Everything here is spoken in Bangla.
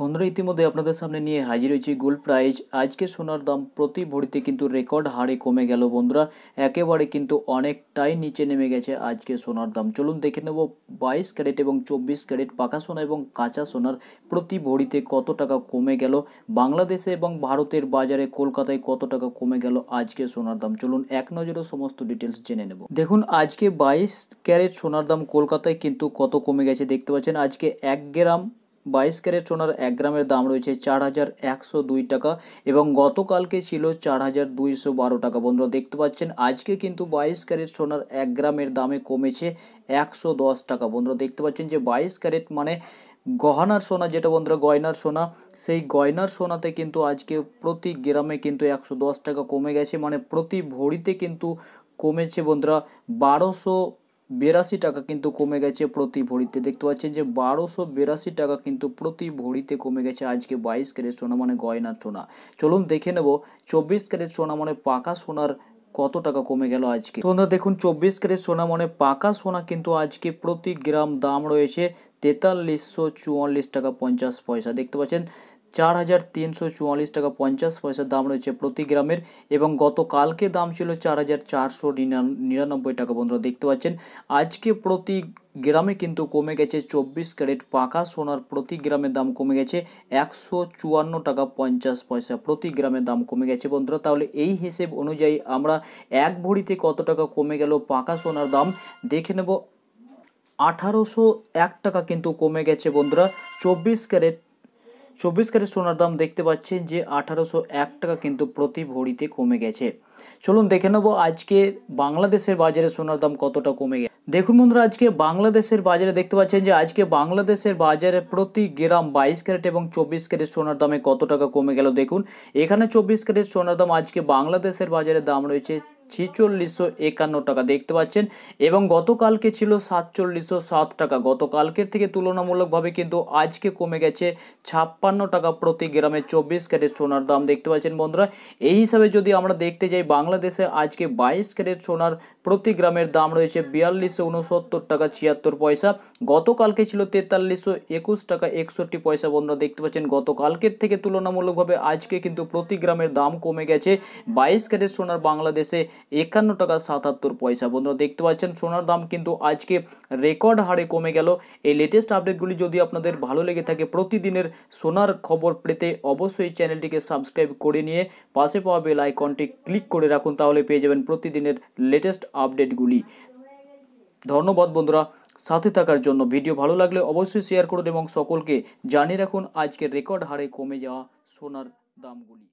বন্ধুরা ইতিমধ্যে আপনাদের সামনে নিয়ে হাজির হয়েছি গোল্ড প্রাইজ আজকে সোনার দাম প্রতি ভরিতে কিন্তু রেকর্ড হারে কমে গেল বন্ধুরা একেবারে কিন্তু অনেকটাই নিচে নেমে গেছে আজকে সোনার দাম চলুন দেখে নেব বাইশ ক্যারেট এবং চব্বিশ ক্যারেট পাকা সোনা এবং কাঁচা সোনার প্রতি ভরিতে কত টাকা কমে গেল বাংলাদেশে এবং ভারতের বাজারে কলকাতায় কত টাকা কমে গেল আজকে সোনার দাম চলুন এক নজরে সমস্ত ডিটেলস জেনে নেব দেখুন আজকে বাইশ ক্যারেট সোনার দাম কলকাতায় কিন্তু কত কমে গেছে দেখতে পাচ্ছেন আজকে এক গ্রাম বাইশ ক্যারেট সোনার এক গ্রামের দাম রয়েছে চার হাজার একশো দুই টাকা এবং গতকালকে ছিল চার হাজার দুইশো বারো টাকা বন্ধুরা দেখতে পাচ্ছেন আজকে কিন্তু বাইশ ক্যারেট সোনার এক গ্রামের দামে কমেছে একশো দশ টাকা বন্ধুরা দেখতে পাচ্ছেন যে বাইশ ক্যারেট মানে গহনার সোনা যেটা বন্ধুরা গয়নার সোনা সেই গয়নার সোনাতে কিন্তু আজকে প্রতি গ্রামে কিন্তু একশো দশ টাকা কমে গেছে মানে প্রতি ভরিতে কিন্তু কমেছে বন্ধুরা বারোশো বিরাশি টাকা কিন্তু কমে গেছে প্রতি ভরিতে দেখতে পাচ্ছেন যে বারোশো বিরাশি টাকা কিন্তু প্রতি ভরিতে কমে গেছে আজকে বাইশ ক্যারেট সোনা মানে গয়না সোনা চলুন দেখে নেব চব্বিশ ক্যারেট সোনা মানে পাকা সোনার কত টাকা কমে গেল আজকে বন্ধুরা দেখুন চব্বিশ ক্যারেট সোনা মানে পাকা সোনা কিন্তু আজকে প্রতি গ্রাম দাম রয়েছে তেতাল্লিশশো চুয়াল্লিশ টাকা পঞ্চাশ পয়সা দেখতে পাচ্ছেন চার হাজার তিনশো চুয়াল্লিশ টাকা পঞ্চাশ পয়সা দাম রয়েছে প্রতি গ্রামের এবং গতকালকে দাম ছিল চার হাজার চারশো নিরানব্বই টাকা বন্ধুরা দেখতে পাচ্ছেন আজকে প্রতি গ্রামে কিন্তু কমে গেছে চব্বিশ ক্যারেট পাকা সোনার প্রতি গ্রামের দাম কমে গেছে একশো চুয়ান্ন টাকা পঞ্চাশ পয়সা প্রতি গ্রামের দাম কমে গেছে বন্ধুরা তাহলে এই হিসেব অনুযায়ী আমরা এক ভরিতে কত টাকা কমে গেল পাকা সোনার দাম দেখে নেব আঠারোশো এক টাকা কিন্তু কমে গেছে বন্ধুরা চব্বিশ ক্যারেট চব্বিশ ক্যারেট সোনার দাম দেখতে পাচ্ছেন যে আঠারোশো এক টাকা কিন্তু প্রতি ভরিতে কমে গেছে চলুন দেখে নেবো আজকে বাংলাদেশের বাজারে সোনার দাম কতটা কমে গেছে দেখুন বন্ধুরা আজকে বাংলাদেশের বাজারে দেখতে পাচ্ছেন যে আজকে বাংলাদেশের বাজারে প্রতি গ্রাম বাইশ ক্যারেট এবং চব্বিশ ক্যারেট সোনার দামে কত টাকা কমে গেল দেখুন এখানে চব্বিশ ক্যারেট সোনার দাম আজকে বাংলাদেশের বাজারে দাম রয়েছে ছিচল্লিশশো একান্ন টাকা দেখতে পাচ্ছেন এবং গতকালকে ছিল সাতচল্লিশশো সাত টাকা গতকালকের থেকে তুলনামূলকভাবে কিন্তু আজকে কমে গেছে ছাপ্পান্ন টাকা প্রতি গ্রামে চব্বিশ ক্যারেট সোনার দাম দেখতে পাচ্ছেন বন্ধুরা এই হিসাবে যদি আমরা দেখতে যাই বাংলাদেশে আজকে বাইশ ক্যারেট সোনার প্রতি গ্রামের দাম রয়েছে বিয়াল্লিশশো উনসত্তর টাকা ছিয়াত্তর পয়সা গতকালকে ছিল তেতাল্লিশশো একুশ টাকা একষট্টি পয়সা বন্ধুরা দেখতে পাচ্ছেন গতকালকের থেকে তুলনামূলকভাবে আজকে কিন্তু প্রতি গ্রামের দাম কমে গেছে বাইশ ক্যারেট সোনার বাংলাদেশে একান্ন টাকা সাতাত্তর পয়সা বন্ধুরা দেখতে পাচ্ছেন সোনার দাম কিন্তু আজকে রেকর্ড হারে কমে গেল এই লেটেস্ট আপডেটগুলি যদি আপনাদের ভালো লেগে থাকে প্রতিদিনের সোনার খবর পেতে অবশ্যই চ্যানেলটিকে সাবস্ক্রাইব করে নিয়ে পাশে পাওয়া বেল আইকনটি ক্লিক করে রাখুন তাহলে পেয়ে যাবেন প্রতিদিনের লেটেস্ট আপডেটগুলি ধন্যবাদ বন্ধুরা সাথে থাকার জন্য ভিডিও ভালো লাগলে অবশ্যই শেয়ার করুন এবং সকলকে জানিয়ে রাখুন আজকের রেকর্ড হারে কমে যাওয়া সোনার দামগুলি